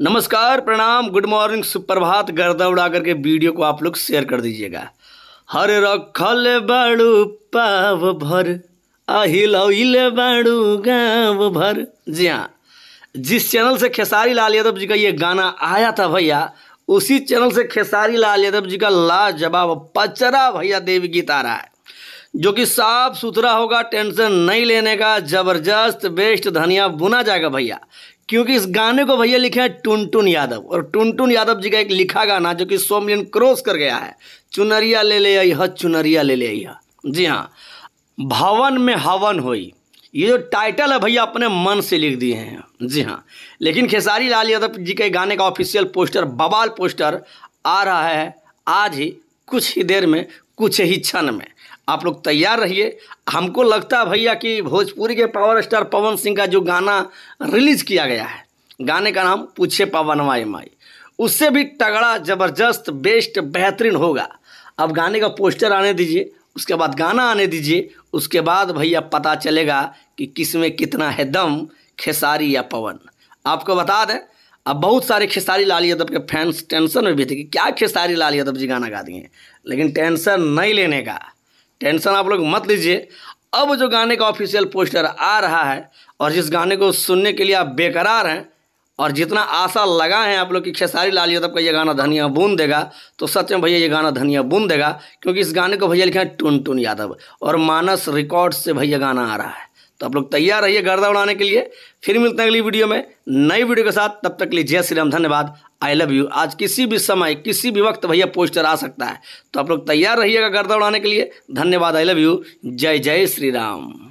नमस्कार प्रणाम good morning सुप्रभात गर्दा उड़ा करके वीडियो को आप लोग शेयर कर दीजिएगा हर रखल बड़ू पाव भर अहिल बड़ू गाँव भर जी हाँ जिस चैनल से खेसारी लाल यादव जी का ये गाना आया था भैया उसी चैनल से खेसारी लाल यादव जी का लाजवाब पचरा भैया देवी गीत आ रहा है जो कि साफ सुथरा होगा टेंशन नहीं लेने का ज़बरदस्त बेस्ट धनिया बुना जाएगा भैया क्योंकि इस गाने को भैया लिखे हैं टुनटुन यादव और टुनटुन यादव जी का एक लिखा गाना जो कि सौ मिलियन क्रॉस कर गया है चुनरिया ले ले आई चुनरिया ले ले आई जी हाँ भवन में हवन हुई ये जो टाइटल है भैया अपने मन से लिख दिए हैं जी हाँ लेकिन खेसारी लाल यादव जी के गाने का ऑफिशियल पोस्टर बबाल पोस्टर आ रहा है आज ही कुछ ही देर में कुछ ही क्षण में आप लोग तैयार रहिए हमको लगता है भैया कि भोजपुरी के पावर स्टार पवन सिंह का जो गाना रिलीज़ किया गया है गाने का नाम पूछे माई माई उससे भी तगड़ा ज़बरदस्त बेस्ट बेहतरीन होगा अब गाने का पोस्टर आने दीजिए उसके बाद गाना आने दीजिए उसके बाद भैया पता चलेगा कि किस में कितना है दम खेसारी या पवन आपको बता दें अब बहुत सारे खेसारी लाल यादव के फैंस टेंशन में भी थे कि क्या खेसारी लाल यादव जी गाना गा दिए लेकिन टेंशन नहीं लेने का टेंशन आप लोग मत लीजिए अब जो गाने का ऑफिशियल पोस्टर आ रहा है और जिस गाने को सुनने के लिए आप बेकरार हैं और जितना आशा लगा है आप लोग की खेसारी लाल यादव का ये गाना धनिया बूंद देगा तो सच में भैया ये गाना धनिया बूंद देगा क्योंकि इस गाने को भैया लिखा है टुन टुन यादव और मानस रिकॉर्ड से भैया गाना आ रहा है तो आप लोग तैयार रहिए गर्दा उड़ाने के लिए फिर मिलते हैं अगली वीडियो में नई वीडियो के साथ तब तक के लिए जय श्री राम धन्यवाद आई लव यू आज किसी भी समय किसी भी वक्त भैया पोस्टर आ सकता है तो आप लोग तैयार रहिएगा गर्दा उड़ाने के लिए धन्यवाद आई लव यू जय जय श्री राम